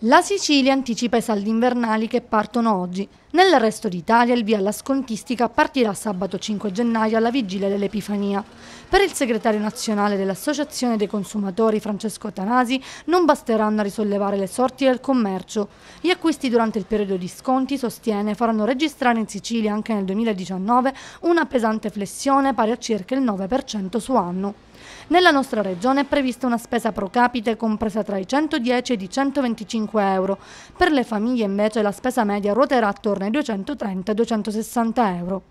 La Sicilia anticipa i saldi invernali che partono oggi. Nel resto d'Italia il via alla scontistica partirà sabato 5 gennaio alla vigilia dell'Epifania. Per il segretario nazionale dell'Associazione dei Consumatori Francesco Tanasi non basteranno a risollevare le sorti del commercio. Gli acquisti durante il periodo di sconti, sostiene, faranno registrare in Sicilia anche nel 2019 una pesante flessione pari a circa il 9% su anno. Nella nostra regione è prevista una spesa pro capite compresa tra i 110 e i 125 euro. Per le famiglie invece la spesa media ruoterà attorno ai 230-260 euro.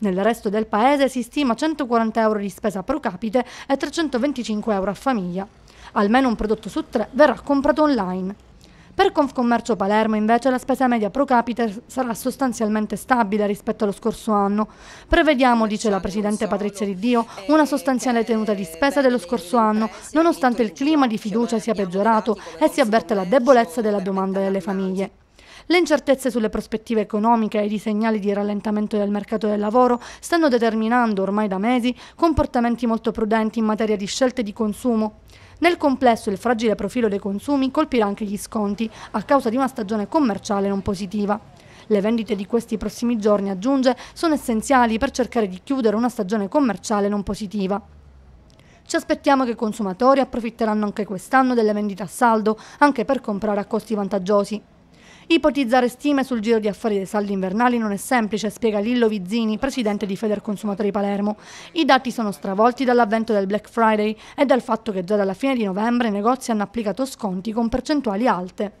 Nel resto del paese si stima 140 euro di spesa pro capite e 325 euro a famiglia. Almeno un prodotto su tre verrà comprato online. Per Confcommercio Palermo invece la spesa media pro capite sarà sostanzialmente stabile rispetto allo scorso anno. Prevediamo, dice la Presidente Patrizia Di Dio, una sostanziale tenuta di spesa dello scorso anno, nonostante il clima di fiducia sia peggiorato e si avverte la debolezza della domanda delle famiglie. Le incertezze sulle prospettive economiche ed i segnali di rallentamento del mercato del lavoro stanno determinando ormai da mesi comportamenti molto prudenti in materia di scelte di consumo. Nel complesso il fragile profilo dei consumi colpirà anche gli sconti a causa di una stagione commerciale non positiva. Le vendite di questi prossimi giorni, aggiunge, sono essenziali per cercare di chiudere una stagione commerciale non positiva. Ci aspettiamo che i consumatori approfitteranno anche quest'anno delle vendite a saldo, anche per comprare a costi vantaggiosi. Ipotizzare stime sul giro di affari dei saldi invernali non è semplice, spiega Lillo Vizzini, presidente di Feder Federconsumatori Palermo. I dati sono stravolti dall'avvento del Black Friday e dal fatto che già dalla fine di novembre i negozi hanno applicato sconti con percentuali alte.